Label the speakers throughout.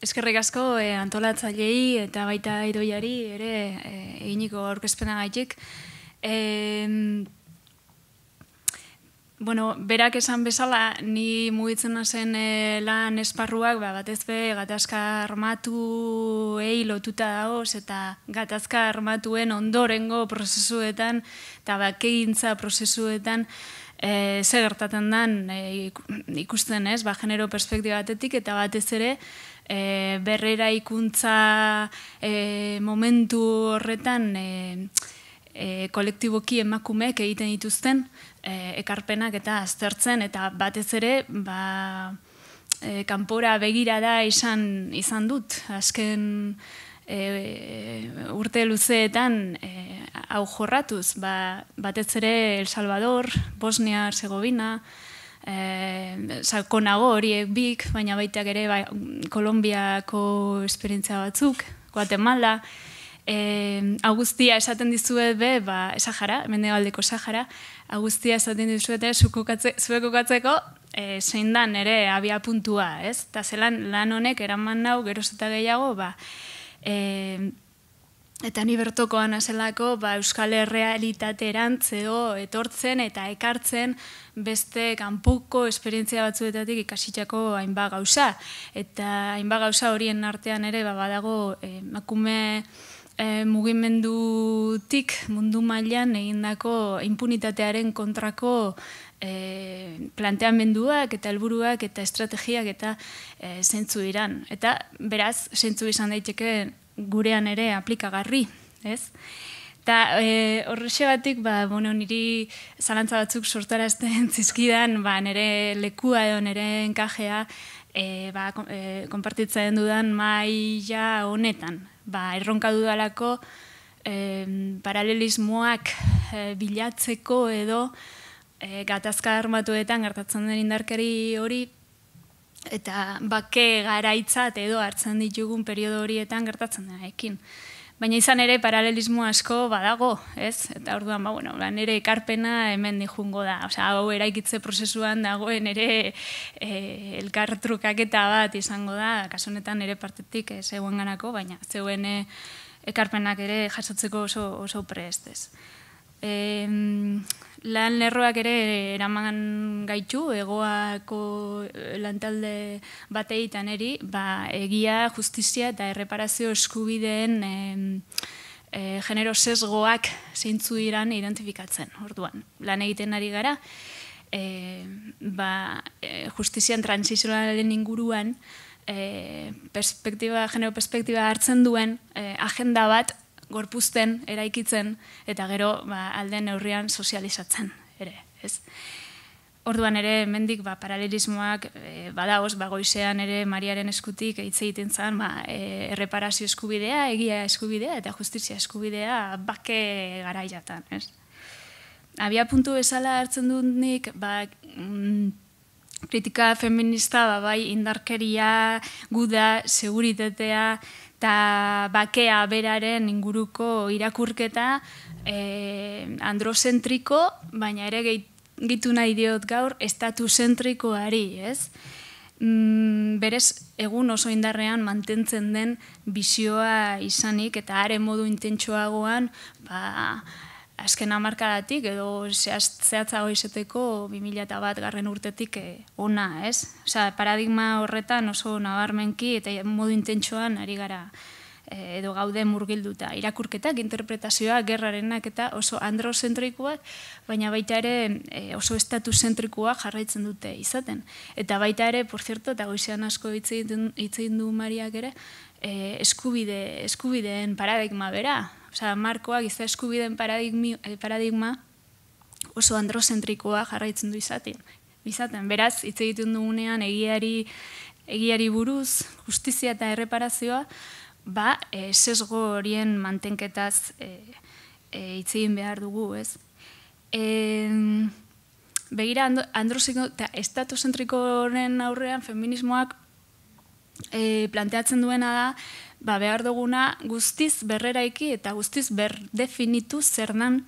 Speaker 1: Eskerrik asko e, eh, antolatzailei eta baita idoiari ere eh, eginiko e, aurkezpena gaitik. E, bueno, berak esan bezala, ni mugitzen zen eh, lan esparruak, ba, batez be, gatazka armatu lotuta dagoz, eta gatazka armatuen ondorengo prozesuetan, eta bakegintza prozesuetan, e, zer gertatzen den e, ikusten ez, ba, genero perspektibatetik batetik, eta batez ere, e, berrera ikuntza e, momentu horretan e, e, kolektiboki emakumeek egiten dituzten e, ekarpenak eta aztertzen eta batez ere ba, e, kanpora begira da izan, izan dut. Azken e, urte luzeetan e, hau jorratuz, ba, batez ere El Salvador, Bosnia, Herzegovina, e, nago horiek bik, baina baitak ere ba, Kolombiako esperientzia batzuk, Guatemala, eh, Agustia esaten dizuet be, ba, Sahara, Mendebaldeko Sahara, Agustia esaten dizuet zuek okatzeko, e, eh, zein da nere abia puntua, ez? Eta zelan lan honek eraman nau gero gehiago, ba, e, Eta ni bertokoan azelako ba, Euskal Herrealitateran zeo etortzen eta ekartzen beste kanpuko esperientzia batzuetatik ikasitxako hainba gauza. Eta hainba gauza horien artean ere ba, badago eh, makume eh, mugimendutik mundu mailan egindako impunitatearen kontrako e, planteamenduak eta helburuak eta estrategiak eta e, zentzu iran. Eta beraz, zentzu izan daiteke gurean ere aplikagarri, ez? Eta e, eh, horrexe batik, ba, bueno, niri zalantza batzuk sortarazten zizkidan, ba, nire lekua edo nire enkajea e, ba, e, konpartitzen dudan maila honetan. Ba, erronka dudalako e, paralelismoak e, bilatzeko edo e, gatazka armatuetan gertatzen den indarkeri hori eta bake garaitzat edo hartzen ditugun periodo horietan gertatzen dena ekin. Baina izan ere paralelismo asko badago, ez? Eta orduan ba bueno, nere ekarpena hemen dijungo da. Osea, hau eraikitze prozesuan dagoen ere eh elkartrukaketa bat izango da. Kasu honetan nere partetik eh, zeuenganako, baina zeuen e, eh, ekarpenak ere jasotzeko oso oso prestes lan lerroak ere eraman gaitu, egoako eh, lantalde batei taneri, ba, egia, justizia eta erreparazio eskubideen e, e, genero sesgoak zeintzu iran identifikatzen, orduan, lan egiten ari gara, eh, ba, e, justizian transizionalen inguruan, e, perspektiba, genero perspektiba hartzen duen e, agenda bat gorpuzten, eraikitzen, eta gero ba, alden neurrian sozializatzen. Ere, ez? Orduan ere, mendik ba, paralelismoak, e, eh, badaoz, ba, goizean ere, mariaren eskutik, eitze egiten ba, eh, erreparazio eskubidea, egia eskubidea, eta justizia eskubidea, bake gara jatan. Ez? Abia puntu bezala hartzen dut nik, ba, mm, kritika feminista, ba, bai, indarkeria, guda, seguritatea, eta bakea beraren inguruko irakurketa e, androzentriko, baina ere gitu nahi diot gaur, estatu zentrikoari, ez? Mm, berez, egun oso indarrean mantentzen den bizioa izanik, eta are modu intentsuagoan, ba, azken amarkadatik edo zehatzago izeteko 2000 bat garren urtetik eh, ona, ez? Osea, paradigma horretan oso nabarmenki eta modu intentsoan ari gara eh, edo gaude murgilduta. Irakurketak, interpretazioa, gerrarenak eta oso androzentrikua, baina baita ere eh, oso estatu jarraitzen dute izaten. Eta baita ere, por zerto, eta goizean asko itzein du Mariak ere, eskubide, eskubideen paradigma bera, osea, markoa, giza eskubideen eh, paradigma oso androzentrikoa jarraitzen du izaten. Izaten, beraz, hitz egiten dugunean egiari, egiari buruz, justizia eta erreparazioa, ba, e, sesgo horien mantenketaz e, egin behar dugu, ez? E, begira, androzentriko eta estatuzentriko horren aurrean, feminismoak e, planteatzen duena da, ba, behar duguna guztiz berreraiki eta guztiz berdefinitu zer dan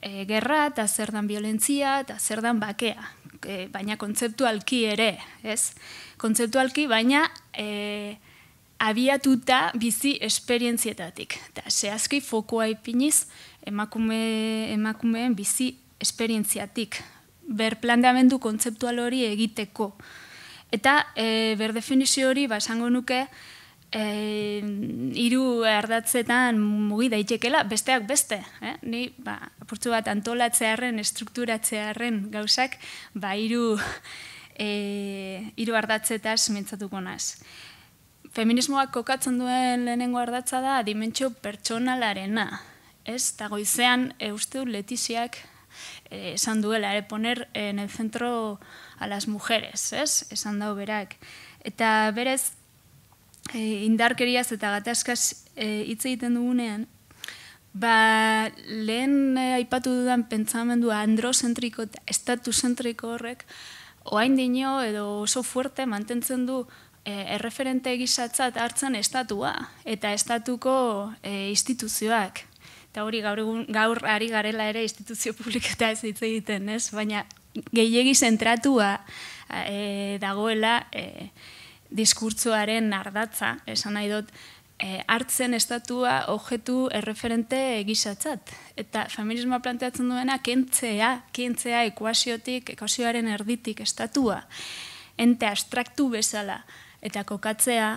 Speaker 1: e, gerra eta zer dan violentzia eta zer dan bakea. E, baina kontzeptualki ere, ez? Kontzeptualki, baina e, abiatuta bizi esperientzietatik. Eta zehazki fokua ipiniz emakume, emakumeen bizi esperientziatik. ber Berplandamendu kontzeptual hori egiteko. Eta e, berdefinizio hori, ba, esango nuke, eh hiru ardatzetan mugi daitekeela besteak beste, eh? Ni ba apurtzu bat antolatzearren, estrukturatzearren gausak ba hiru eh hiru ardatzetas mintzatuko naz. Feminismoak kokatzen duen lehenengo ardatza da dimentsio pertsonalarena. Ez ta goizean eustu eh, letiziak eh, esan duela ere eh, poner en el centro a las mujeres, ez? Esan dau berak. Eta berez e, indarkeriaz eta gatazkaz e, hitz e, egiten dugunean, ba, lehen e, aipatu dudan pentsamendua androzentriko eta estatu zentriko horrek, oain dino edo oso fuerte mantentzen du e, erreferente gizatzat hartzen estatua eta estatuko e, instituzioak. Eta hori gaur, gaur ari garela ere instituzio publiketa ez hitz egiten, ez? Baina gehiegi zentratua e, dagoela Diskurtzoaren ardatza, esan nahi dut, eh, hartzen estatua objetu, erreferente egizatzat. Eta feminismoa planteatzen duena kentzea, kentzea ekuaziotik, ekuazioaren erditik estatua, ente astraktu bezala, eta kokatzea,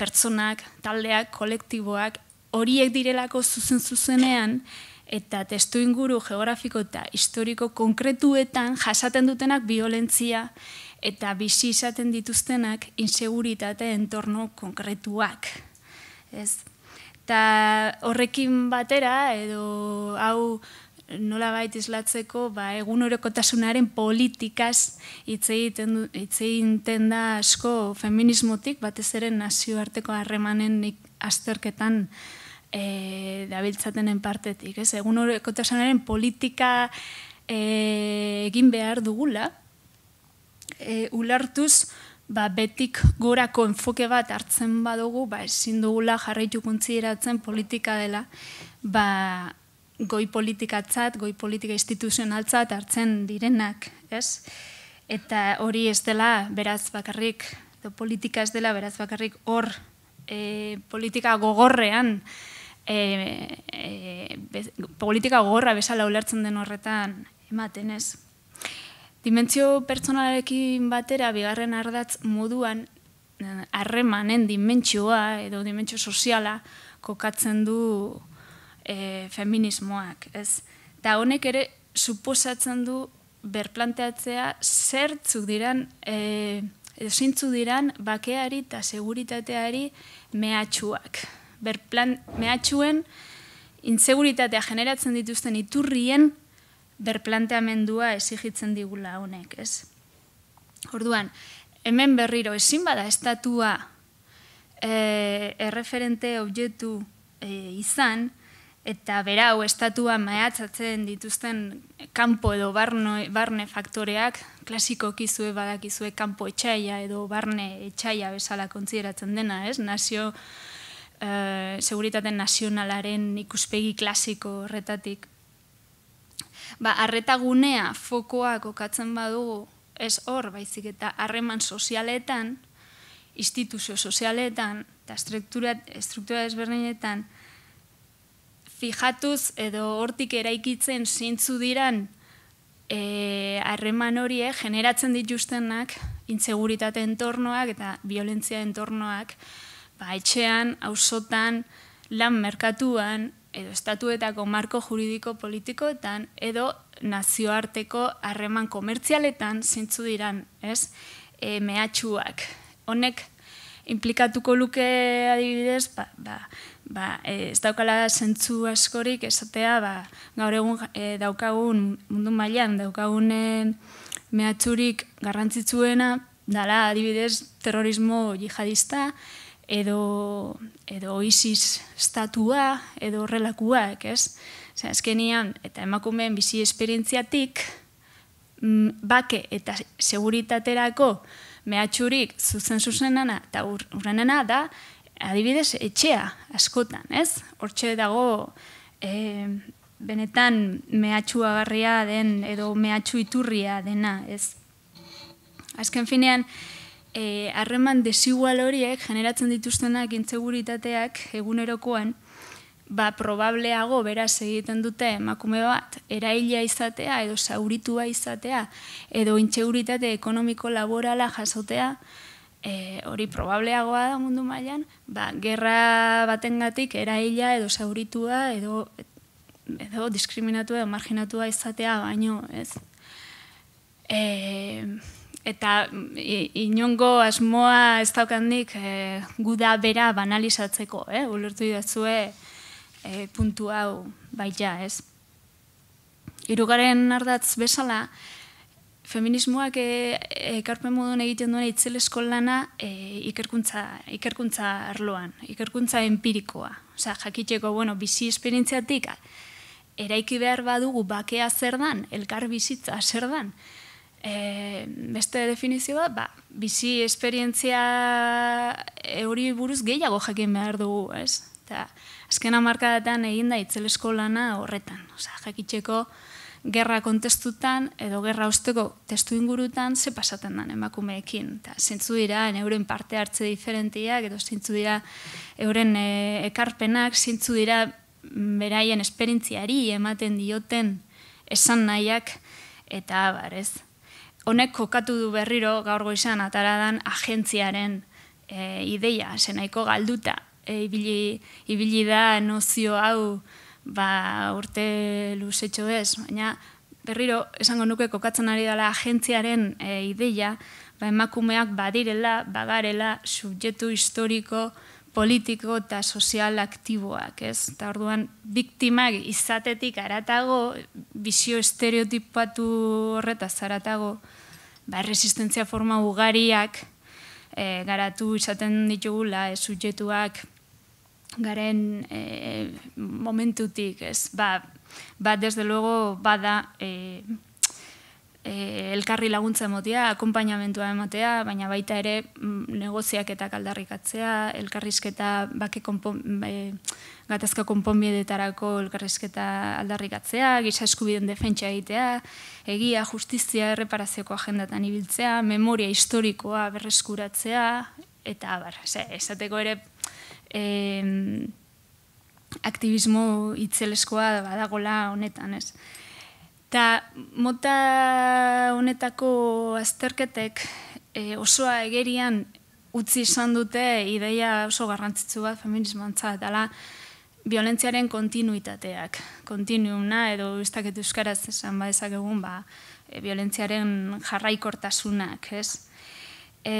Speaker 1: pertsonak, taldeak, kolektiboak, horiek direlako zuzen-zuzenean, eta testu inguru geografiko eta historiko konkretuetan jasaten dutenak biolentzia, eta bizi izaten dituztenak inseguritate entorno konkretuak. Ez? Ta horrekin batera, edo hau nola baita izlatzeko, ba, egun horrekotasunaren politikaz itzeiten da asko feminismotik, batez ere nazioarteko harremanen azterketan e, dabiltzatenen partetik. Ez? Egun horrekotasunaren politika e, egin behar dugula, e, ulertuz, ba, betik gorako enfoke bat hartzen badugu, ba, ezin dugula jarraitu kontzideratzen politika dela, ba, goi politikatzat, goi politika instituzionaltzat hartzen direnak, ez? Eta hori ez dela, beraz bakarrik, do, politika ez dela, beraz bakarrik hor e, politika gogorrean, e, politika gogorra bezala ulertzen den horretan ematen, ez? Dimentsio pertsonalekin batera, bigarren ardatz moduan, eh, harremanen dimentsioa edo dimentsio soziala kokatzen du e, feminismoak. Ez? Da honek ere, suposatzen du berplanteatzea zertzuk diran, e, eh, zintzu diran bakeari eta seguritateari mehatxuak. Berplan, mehatxuen inseguritatea generatzen dituzten iturrien berplanteamendua esigitzen digula honek, ez? Orduan, hemen berriro ezin bada estatua e, erreferente objetu e, izan, eta berau estatua maiatzatzen dituzten kanpo edo barne faktoreak, klasiko kizue badakizue kampo etxaila edo barne etxaila bezala kontzideratzen dena, ez? Nazio e, Seguritate nazionalaren ikuspegi klasiko horretatik, ba, arreta gunea fokoa kokatzen badugu ez hor, baizik eta harreman sozialetan, instituzio sozialetan, eta struktura, struktura ezberdinetan, fijatuz edo hortik eraikitzen zintzu diran e, arreman hori, generatzen dituztenak, intseguritate entornoak eta violentzia entornoak, ba, etxean, hausotan, lan merkatuan, edo estatuetako marko juridiko politikoetan edo nazioarteko harreman komertzialetan zintzu diran, ez, e, mehatxuak. Honek implikatuko luke adibidez, ba, ba, ba, e, ez daukala zentzu askorik, esatea ba, gaur egun e, daukagun mundu mailan daukagun e, mehatxurik garrantzitsuena, dala adibidez terrorismo jihadista, edo, edo oiziz estatua, edo horrelakoak, ez? Zer, azkenian, eta emakumeen bizi esperientziatik, mm, bake eta seguritaterako mehatxurik zuzen zuzenana eta urrenena da, adibidez, etxea askotan, ez? Hortxe dago, e, benetan mehatxua garria den edo mehatxu iturria dena, ez? Azken finean, E, harreman e, desigual horiek generatzen dituztenak intzeguritateak egunerokoan, ba, probableago beraz egiten dute emakume bat, eraila izatea edo zauritua izatea edo intseguritate ekonomiko laborala jasotea, e, hori probableagoa da mundu mailan, ba, gerra baten gatik eraila edo zauritua edo edo diskriminatua edo marginatua izatea, baino, ez? Eh, Eta mm, inongo asmoa ez daukandik e, eh, guda bera banalizatzeko, eh? ulertu idatzue e, eh, puntu hau baita, ez? Irugaren ardatz bezala, feminismoak eh, ekarpen e, modun egiten duen itzel eskolana e, ikerkuntza, ikerkuntza arloan, ikerkuntza empirikoa. Osea, jakiteko, bueno, bizi esperientziatik, eraiki behar badugu bakea zerdan, elkar bizitza zerdan, E, beste definizioa, ba, bizi esperientzia eh, hori buruz gehiago jakin behar dugu, ez? Eta azken amarkadetan egin da itzelesko lana horretan. Osa, jakitzeko gerra kontestutan edo gerra osteko testu ingurutan ze pasaten den emakumeekin. Eta zintzu dira, euren parte hartze diferentiak, edo zintzu dira euren eh, ekarpenak, zintzu dira beraien esperientziari ematen dioten esan nahiak, eta barez honek kokatu du berriro gaur goizan ataradan agentziaren eh, ideia, zenaiko galduta, eh, ibili, ibili da nozio hau ba, urte luzetxo ez, baina berriro esango nuke kokatzen ari dela agentziaren eh, ideia, ba, emakumeak badirela, bagarela, subjetu historiko, politiko eta sozial aktiboak, ez? Eta orduan, biktimak izatetik aratago, bizio estereotipatu horreta zaratago, ba, resistentzia forma ugariak, e, garatu izaten ditugula, e, eh, sujetuak, garen e, momentutik, ez? Ba, ba, desde luego, bada, e, Eh, elkarri laguntza emotea, akompainamentua ematea, baina baita ere mm, negoziak eta kaldarrikatzea, elkarrizketa bake konpon, e, gatazka konponbiedetarako elkarrizketa aldarrikatzea, gisa eskubiden defentsia egitea, egia, justizia, erreparazioko agendatan ibiltzea, memoria historikoa berreskuratzea, eta abar, esateko ere aktivismo itzeleskoa badagola honetan, ez? Eta mota honetako azterketek e, osoa egerian utzi izan dute ideia oso garrantzitsu bat feminismantza dela violentziaren kontinuitateak. Kontinuuna edo iztaketu euskaraz esan ba egun, ba, violentziaren jarraikortasunak, ez? E,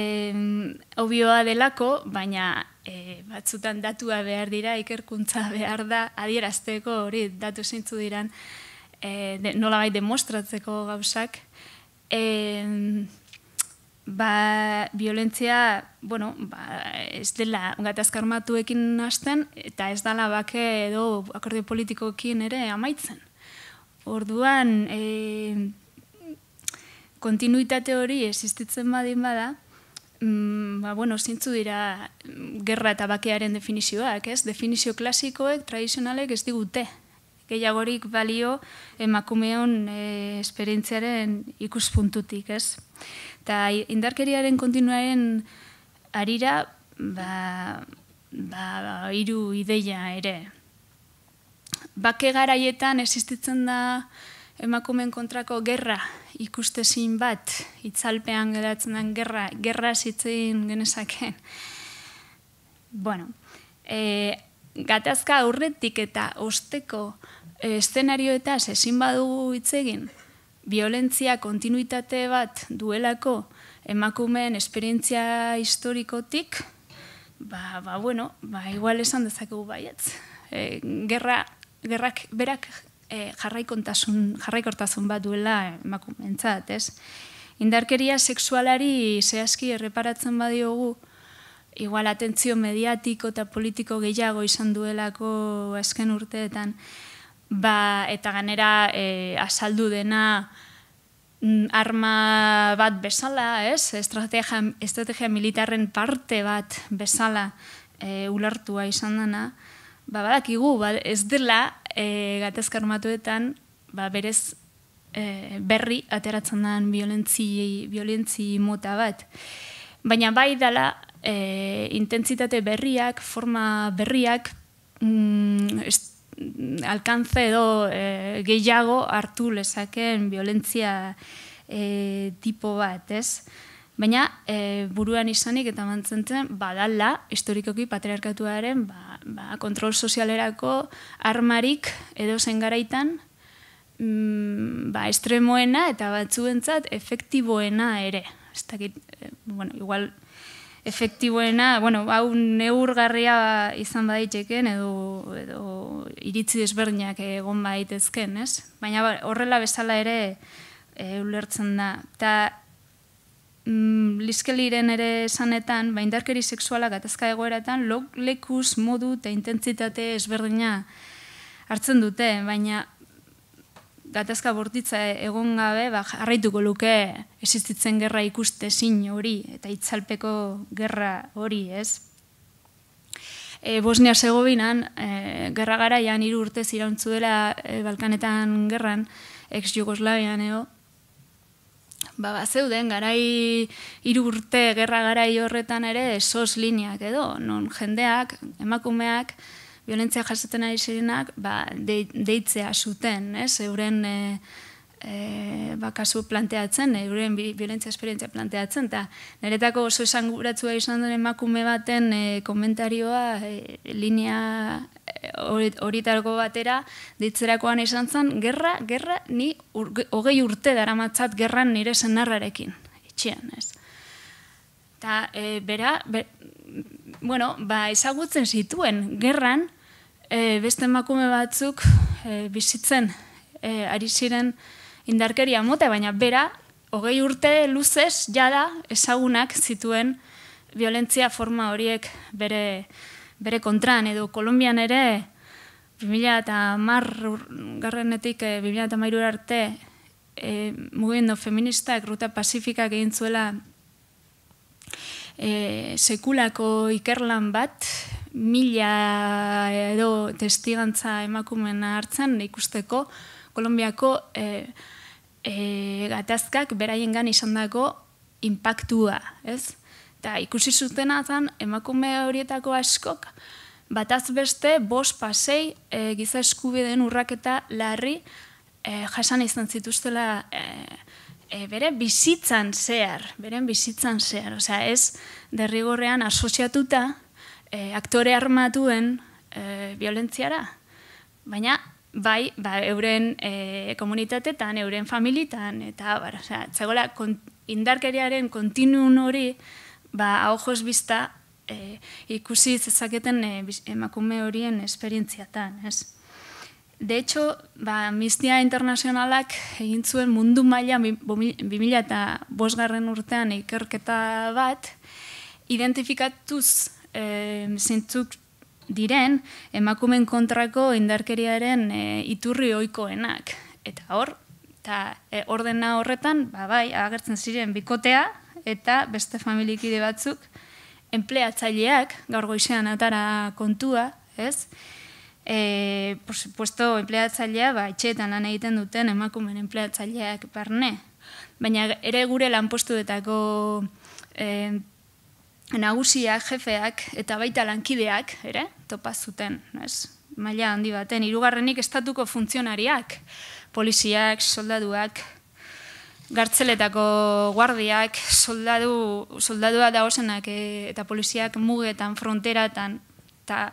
Speaker 1: obioa delako, baina e, batzutan datua behar dira, ikerkuntza behar da, adierazteko hori datu zintzu diran, e, de, nola bai demostratzeko gauzak, e, ba, violentzia, bueno, ba, ez dela gatazka armatuekin hasten, eta ez dela bake edo akordio politikoekin ere amaitzen. Orduan, e, kontinuitate hori existitzen badin bada, mm, ba, bueno, zintzu dira gerra eta bakearen definizioak, ez? Definizio klasikoek, tradizionalek ez digute gehiagorik balio emakumeon e, esperientziaren ikuspuntutik, ez? Ta indarkeriaren kontinuaren arira ba ba hiru ideia ere. Bake garaietan existitzen da emakumeen kontrako gerra ikustezin bat itzalpean geratzen den gerra, gerra zitzein genezaken. Bueno, e, gatazka aurretik eta osteko eh, eszenario eta ezin badugu hitz egin violentzia kontinuitate bat duelako emakumeen esperientzia historikotik ba, ba bueno ba igual esan dezakegu baietz e, gerra gerrak berak e, jarraikontasun jarraikortasun bat duela emakumeentzat ez indarkeria sexualari zehazki erreparatzen badiogu igual atentzio mediatiko eta politiko gehiago izan duelako azken urteetan, ba, eta ganera e, eh, azaldu dena mm, arma bat bezala, ez? Estrategia, estrategia militarren parte bat bezala e, eh, ulartua izan dena, ba, badakigu, ba, ez dela e, gatazka armatuetan, ba, berez berri ateratzen den violentzi, violentzi mota bat. Baina bai dela, e, intentzitate berriak, forma berriak, mm, alkantze edo e, gehiago hartu lezaken violentzia e, tipo bat, ez? Baina e, buruan izanik eta mantzen zen, badala historikoki patriarkatuaren ba, ba, kontrol sozialerako armarik edo zen garaitan mm, ba, estremoena eta batzuentzat efektiboena ere. Ez e, bueno, igual efektiboena, bueno, hau neurgarria izan badaiteken edo, edo iritzi desberdinak egon baitezken, ez? Baina ba, horrela bezala ere eh, ulertzen da. Ta mm, liskeliren ere esanetan, baindarkeri sexuala gatazka egoeratan, lok, modu eta intentzitate ezberdina hartzen dute, baina gatazka bortitza egon gabe, ba, jarraituko luke existitzen gerra ikuste zin hori, eta itzalpeko gerra hori, ez? E, Bosnia segobinan e, gerra garaian jan iru urte zirauntzu dela e, Balkanetan gerran, ex-Jugoslavian, eo, ba, ba zeuden, garai hiru urte gerra garai horretan ere sos lineak edo, non jendeak, emakumeak, violentzia jasoten ari zirenak, ba, deitzea zuten, ez, euren e, e, ba, planteatzen, e, euren bi, violentzia esperientzia planteatzen, eta niretako oso esan izan den emakume baten e, komentarioa e, linea horitarko e, batera ditzerakoan izan zen, gerra, gerra, ni hogei urte daramatzat gerran nire senarrarekin, Itxian, ez. Eta, e, bera, be, bueno, ba, ezagutzen zituen gerran, e, beste emakume batzuk e, bizitzen e, ari ziren indarkeria mota, baina bera, hogei urte luzez jada ezagunak zituen violentzia forma horiek bere, bere kontran, edo Kolombian ere 2000 eta mar garrenetik 2000 e, eta arte e, feministak ruta pasifikak egin zuela e, sekulako ikerlan bat, mila edo testigantza emakumen hartzen ikusteko Kolombiako e, e, gatazkak beraien gan izan dago impactua, ez? Eta ikusi zuten azan, emakume horietako askok, bataz beste, bos pasei, e, giza eskubideen urraketa larri, e, jasan izan zituztela e, e, bere bizitzan zehar, beren bizitzan zehar, osea ez derrigorrean asoziatuta, e, aktore armatuen e, violentziara. Baina, bai, ba, euren e, komunitatetan, euren familitan, eta, bar, osea, txagola, indarkeriaren kontinuun hori, ba, ahojos bizta, e, ikusi zezaketen e, emakume horien esperientziatan, ez? De hecho, ba, Amnistia Internacionalak egin zuen mundu maila 2005 garren urtean ikerketa bat, identifikatuz e, zintzuk diren emakumen kontrako indarkeriaren e, iturri ohikoenak. Eta hor, eta e, ordena horretan, ba, bai, agertzen ziren bikotea eta beste familikide batzuk empleatzaileak gaur goizean atara kontua, ez? E, por supuesto, empleatzailea, ba, etxeetan lan egiten duten emakumen empleatzaileak barne. Baina ere gure lanpostuetako e, nagusiak, jefeak eta baita lankideak, ere, topa zuten, ez? Maila handi baten, hirugarrenik estatuko funtzionariak, poliziak, soldaduak, gartzeletako guardiak, soldadu, soldadua dagozenak e, eta poliziak mugetan, fronteratan, eta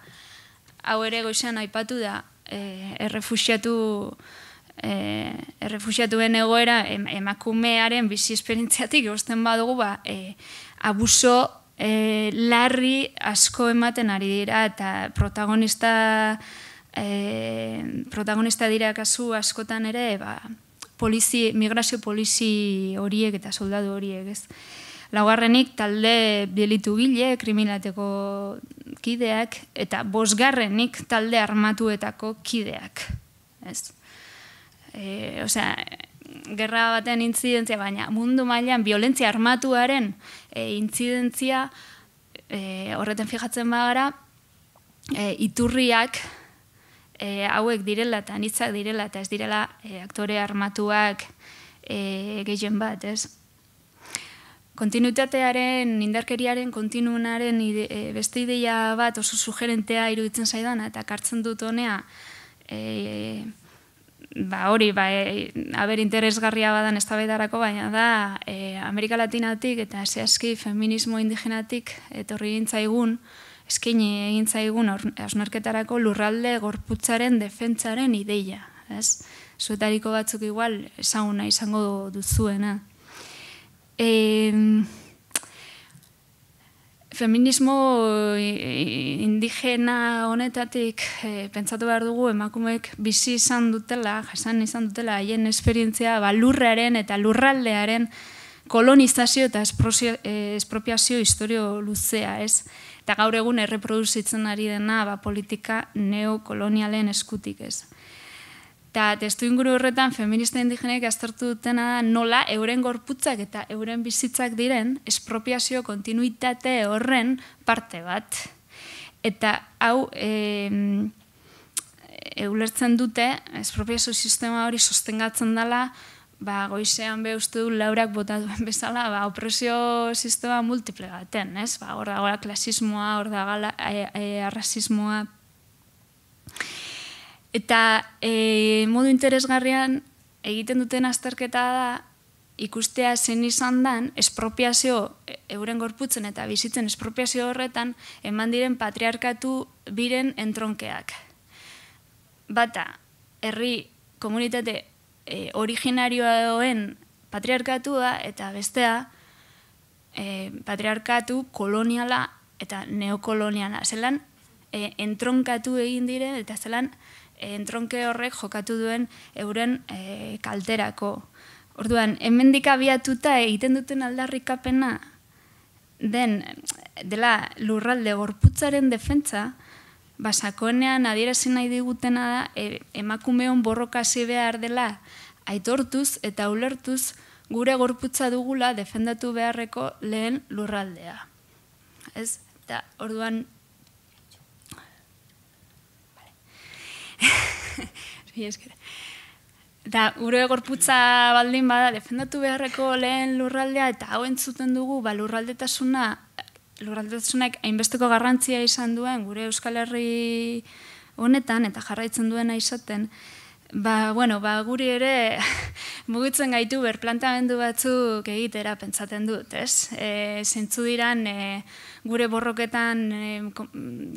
Speaker 1: hau ere goizan aipatu da, eh errefusiatu E, errefusiatuen e, egoera emakumearen bizi esperientziatik egosten badugu ba, e, abuso e, larri asko ematen ari dira eta protagonista e, protagonista dira kasu askotan ere ba, polizi, migrazio polizi horiek eta soldadu horiek ez. Laugarrenik talde bielitu gile, kriminateko kideak, eta bosgarrenik talde armatuetako kideak. Ez. E, osea, gerra baten intzidentzia, baina mundu mailan violentzia armatuaren e, intzidentzia eh, horreten fijatzen bagara e, iturriak hauek direla eta nitzak direla eta ez direla aktore armatuak e, gehien bat, ez? Kontinuitatearen, indarkeriaren, kontinuunaren beste ideia bat oso sugerentea iruditzen zaidan eta kartzen dut honea ba hori, ba, haber interesgarria badan ez baina da, eh, Amerika Latinatik eta zehazki feminismo indigenatik etorri gintzaigun, eskini zaigun, osnarketarako lurralde gorputzaren defentsaren ideia. Ez? Zuetariko batzuk igual, esauna izango duzuena. E, Feminismo eh, indigena honetatik e, pentsatu behar dugu emakumeek bizi izan dutela, jasan izan dutela haien esperientzia lurraren eta lurraldearen kolonizazio eta eh, espropiazio historio luzea, ez? Eta gaur egun erreproduzitzen ari dena ba, politika neokolonialen eskutik, ez? Eta testu inguru horretan feminista indigenek aztertu dutena nola euren gorputzak eta euren bizitzak diren espropiazio kontinuitate horren parte bat. Eta hau e, dute espropiazio sistema hori sostengatzen dela ba, goizean be uste du laurak bota duen bezala, ba, opresio sistema multiple baten, ez? Ba, hor dagoela klasismoa, hor dagoela e, eh, e, eh, arrasismoa, Eta e, modu interesgarrian egiten duten azterketa da ikustea zen izan dan espropiazio e, euren gorputzen eta bizitzen espropiazio horretan eman diren patriarkatu biren entronkeak. Bata, herri komunitate e, originarioa doen patriarkatua eta bestea e, patriarkatu koloniala eta neokoloniala. Zelan e, entronkatu egin dire eta zelan entronke eh, horrek jokatu duen euren e, kalterako. Orduan, hemendik abiatuta egiten duten aldarrikapena den dela lurralde gorputzaren defentsa, basakoenean adierazi nahi digutena da e, emakumeon borroka behar dela aitortuz eta ulertuz gure gorputza dugula defendatu beharreko lehen lurraldea. Ez? orduan Bai, eta gure gorputza baldin bada, defendatu beharreko lehen lurraldea, eta hau entzuten dugu, ba, lurraldetasuna, lurraldetasunek hainbesteko garrantzia izan duen, gure Euskal Herri honetan, eta jarraitzen duena izaten, ba, bueno, ba, guri ere mugitzen gaitu berplantamendu batzuk egitera pentsaten dut, ez? E, eh, zintzu diran, egin, eh, gure borroketan eh,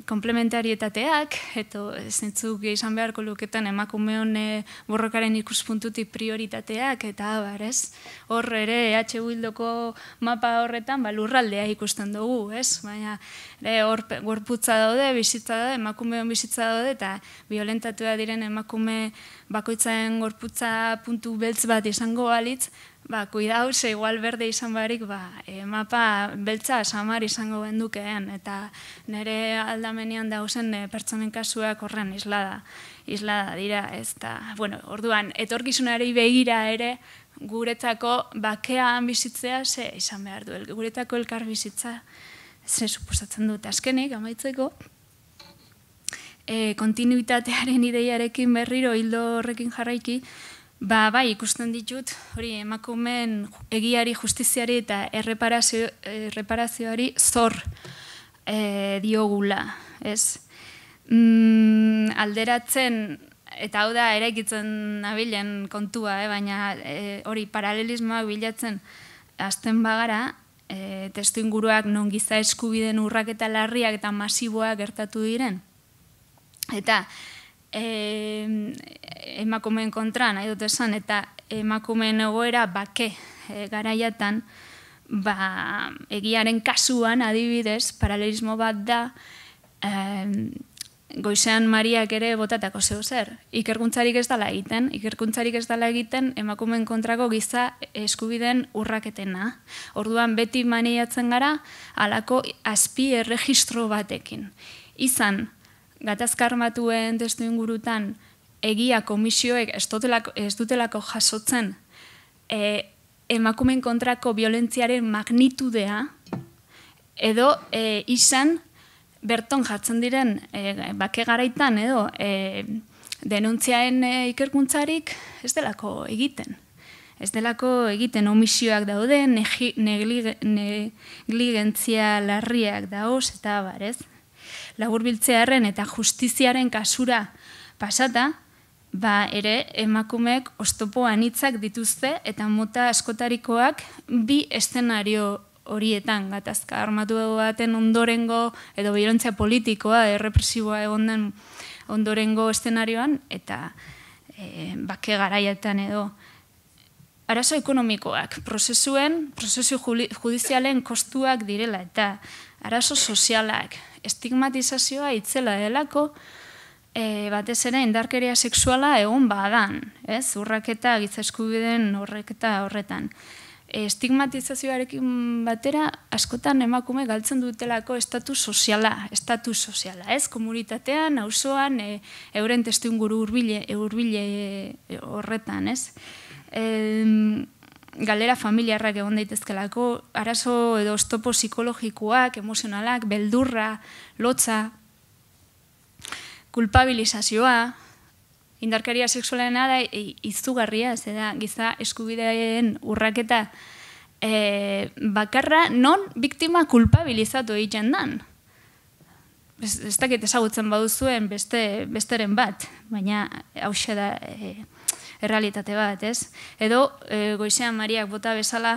Speaker 1: komplementarietateak, eta zentzuk izan beharko luketan emakumeon e, borrokaren ikuspuntutik prioritateak, eta abar, ez? Hor ere, EH Bildoko mapa horretan, ba, lurraldea ikusten dugu, ez? Baina, hor, gorputza daude, bizitza daude, emakumeon bizitza daude, eta violentatua diren emakume bakoitzaren gorputza puntu beltz bat izango balitz, Ba, kuidau, ze igual berde izan barik, ba, e, mapa beltza samar izango bendukeen, eta nire aldamenean dauzen e, pertsonen kasuak horren islada, dira, ez da, bueno, orduan, etorkizunari begira ere, guretzako bakean bizitzea ze izan behar du, guretzako elkar bizitza ze suposatzen dut azkenik, amaitzeko, e, kontinuitatearen ideiarekin berriro hildo horrekin jarraiki, Ba, bai, ikusten ditut, hori, emakumeen egiari justiziari eta erreparazio, erreparazioari zor e, diogula, ez? Mm, alderatzen, eta hau da, eraikitzen nabilen kontua, eh? baina eh, hori, paralelismoa bilatzen azten bagara, e, testu inguruak non giza eskubiden urrak eta larriak eta masiboak gertatu diren. Eta, emakumeen kontra nahi dut esan, eta emakumeen egoera bake eh, garaiatan, ba, egiaren kasuan adibidez, paralelismo bat da, goizean mariak ere botatako zeu zer. Ikerkuntzarik ez dala egiten, ikerkuntzarik ez dala egiten emakumeen kontrako giza eskubideen urraketena. Orduan beti maniatzen gara alako azpi erregistro batekin. Izan, gatazkarmatuen testu ingurutan egia komisioek ez dutelako jasotzen e, emakumen kontrako violentziaren magnitudea edo e, izan berton jartzen diren e, bakegaraitan edo e, denuntziaen e, ikerkuntzarik ez delako egiten. Ez delako egiten omisioak daude, negligentzia larriak dauz, eta barez. Laburbiltzearen eta justiziaren kasura pasata, ba ere emakumeek ostopo anitzak dituzte eta mota askotarikoak bi eszenario horietan gatazka armatu baten ondorengo edo bilontzia politikoa errepresiboa egonden ondorengo eszenarioan eta e, bake garaietan edo Arazo ekonomikoak, prozesuen, prozesu judizialen kostuak direla eta arazo sozialak, estigmatizazioa itzela delako, E, batez ere indarkeria sexuala egon badan, ez? Urraketa giza eskubideen horreketa horretan. E, estigmatizazioarekin batera askotan emakume galtzen dutelako estatu soziala, estatu soziala, ez? Komunitatean, auzoan, e, euren testuinguru hurbile hurbile horretan, ez? galdera familiarrak egon daitezkelako, arazo edo ostopo psikologikoak, emozionalak, beldurra, lotza, kulpabilizazioa, indarkaria seksualen ara e, izugarria, ez da, giza eskubideen urraketa e, bakarra, non biktima kulpabilizatu egiten dan. Ez dakit ezagutzen baduzuen beste, besteren bat, baina hau da... E, errealitate bat, ez? Edo, eh, goizean mariak bota bezala,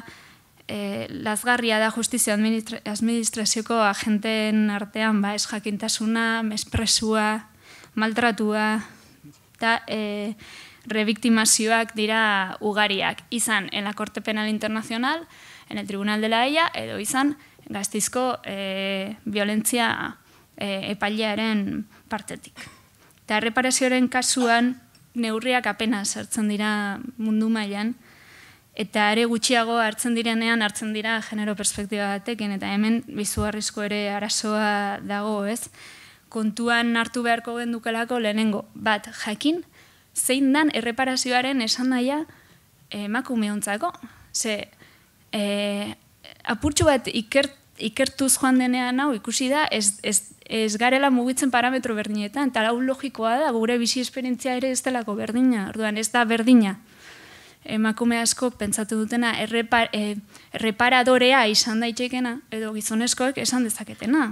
Speaker 1: eh, lazgarria da justizia administrazioko agenten artean, ba, esjakintasuna, mespresua, maltratua, eta eh, reviktimazioak dira ugariak, izan en la Corte Penal Internacional, en el Tribunal de la Haya edo izan gaztizko violentzia epailearen partetik. Eta reparazioaren kasuan, neurriak apenas sartzen dira mundu mailan eta are gutxiago hartzen direnean hartzen dira genero perspektiba batekin eta hemen bizu ere arasoa dago, ez? Kontuan hartu beharko gendukelako lehenengo bat jakin zein dan erreparazioaren esan daia emakume hontzako. Ze eh, bat ikert ikertuz joan denean hau ikusi da ez, ez ez garela mugitzen parametro berdinetan, eta lau logikoa da, gure bizi esperientzia ere ez delako berdina, orduan ez da berdina. Emakume asko pentsatu dutena, errepa, e, erreparadorea izan daitekena, edo gizonezkoek esan dezaketena.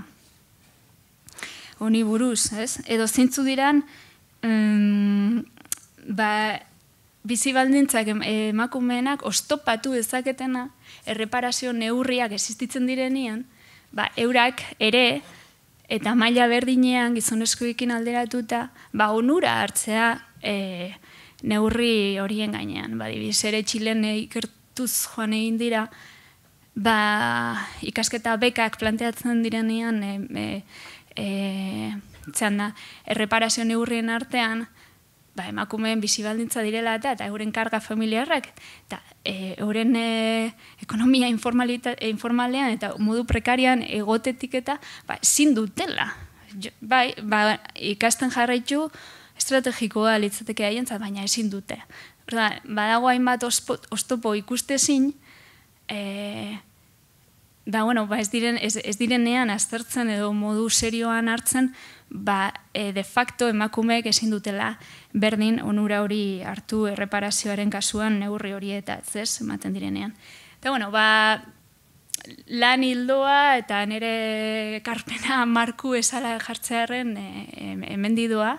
Speaker 1: Honi buruz, ez? Edo zintzu diran, mm, ba, bizi baldintzak emakumeenak ostopatu dezaketena, erreparazio neurriak existitzen direnean, ba, eurak ere eta maila berdinean gizoneskoekin alderatuta, ba onura hartzea e, neurri horien gainean. Ba adibidez, ere ikertuz joan egin dira ba, ikasketa bekak planteatzen direnean eh eh e, txanda erreparazio neurrien artean, ba, emakumeen bizi direla eta eta euren karga familiarrak eta e, euren e, ekonomia informalean eta modu prekarian egotetik eta ba, dutela. bai, ba, ikasten jarraitu estrategikoa litzateke haientzat, baina ezin dute. Orda, badago hainbat ostopo ikuste zin, e, da, ba, bueno, ba, ez, diren, ez, direnean aztertzen edo modu serioan hartzen, ba, e, de facto emakumeek ezin dutela berdin onura hori hartu erreparazioaren kasuan neurri horietaz, ez, ematen direnean. Eta bueno, ba, lan hildoa eta nire karpena marku esala jartzearen emendidoa,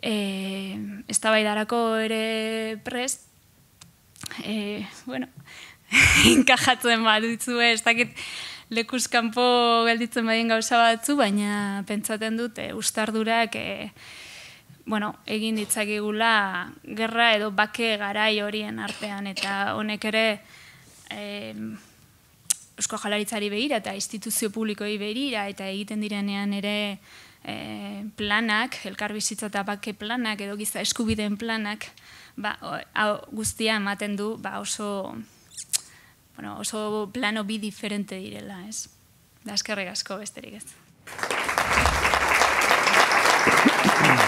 Speaker 1: e, e ez da ere prest, e, bueno, inkajatzen baditzu eh, ez dakit lekuzkanpo gelditzen badien gauza batzu, baina pentsaten dut e, eh, ustardurak e, eh, bueno, egin ditzakigula gerra edo bake garai horien artean eta honek ere eh, Eusko Jalaritzari behira eta instituzio publikoi behira eta egiten direnean ere planak, elkarbizitza eta bake planak edo giza eskubideen planak ba, hau guztia ematen du ba, oso, bueno, oso plano bi diferente direla, ez? asko besterik ez. Thank you.